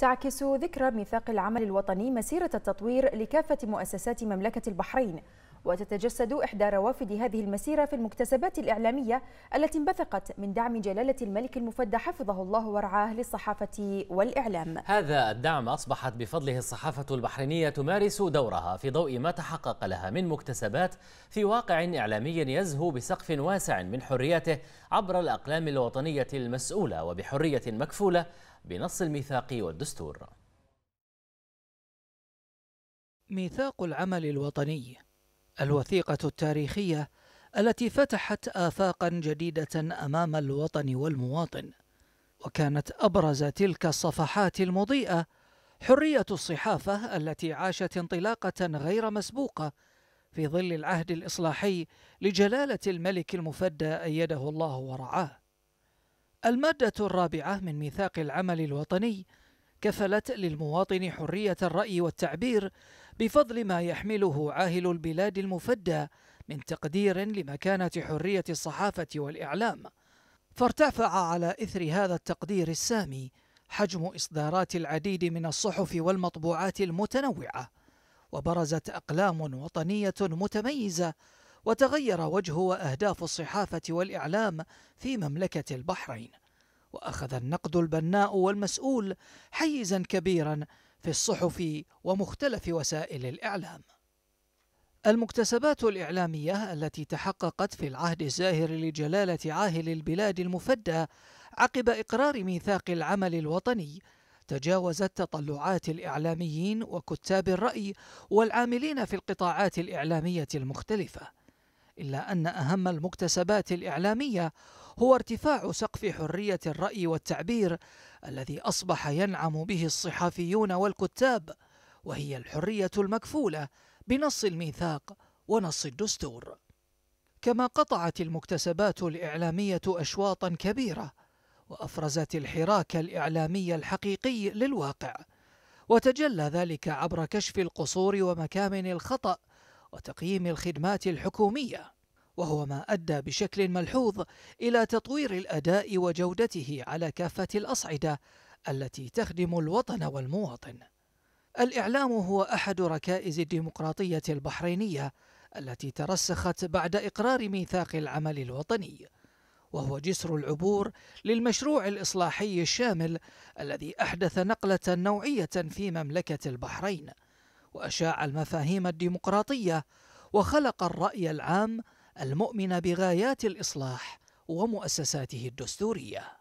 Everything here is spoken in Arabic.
تعكس ذكرى ميثاق العمل الوطني مسيرة التطوير لكافة مؤسسات مملكة البحرين وتتجسد إحدى روافد هذه المسيرة في المكتسبات الإعلامية التي انبثقت من دعم جلالة الملك المفدى حفظه الله ورعاه للصحافة والإعلام هذا الدعم أصبحت بفضله الصحافة البحرينية تمارس دورها في ضوء ما تحقق لها من مكتسبات في واقع إعلامي يزهو بسقف واسع من حريته عبر الأقلام الوطنية المسؤولة وبحرية مكفولة بنص الميثاق والدستور ميثاق العمل الوطني الوثيقة التاريخية التي فتحت آفاقا جديدة أمام الوطن والمواطن وكانت أبرز تلك الصفحات المضيئة حرية الصحافة التي عاشت انطلاقة غير مسبوقة في ظل العهد الإصلاحي لجلالة الملك المفدى أيده الله ورعاه. المادة الرابعة من ميثاق العمل الوطني كفلت للمواطن حرية الرأي والتعبير بفضل ما يحمله عاهل البلاد المفدى من تقدير لمكانة حرية الصحافة والإعلام فارتفع على إثر هذا التقدير السامي حجم إصدارات العديد من الصحف والمطبوعات المتنوعة وبرزت أقلام وطنية متميزة وتغير وجه وأهداف الصحافة والإعلام في مملكة البحرين واخذ النقد البناء والمسؤول حيزا كبيرا في الصحف ومختلف وسائل الاعلام المكتسبات الاعلاميه التي تحققت في العهد الزاهر لجلاله عاهل البلاد المفدى عقب اقرار ميثاق العمل الوطني تجاوزت تطلعات الاعلاميين وكتاب الراي والعاملين في القطاعات الاعلاميه المختلفه إلا أن أهم المكتسبات الإعلامية هو ارتفاع سقف حرية الرأي والتعبير الذي أصبح ينعم به الصحفيون والكتاب وهي الحرية المكفولة بنص الميثاق ونص الدستور. كما قطعت المكتسبات الإعلامية أشواطا كبيرة وأفرزت الحراك الإعلامي الحقيقي للواقع وتجلى ذلك عبر كشف القصور ومكامن الخطأ وتقييم الخدمات الحكومية وهو ما أدى بشكل ملحوظ إلى تطوير الأداء وجودته على كافة الأصعدة التي تخدم الوطن والمواطن الإعلام هو أحد ركائز الديمقراطية البحرينية التي ترسخت بعد إقرار ميثاق العمل الوطني وهو جسر العبور للمشروع الإصلاحي الشامل الذي أحدث نقلة نوعية في مملكة البحرين واشاع المفاهيم الديمقراطيه وخلق الراي العام المؤمن بغايات الاصلاح ومؤسساته الدستوريه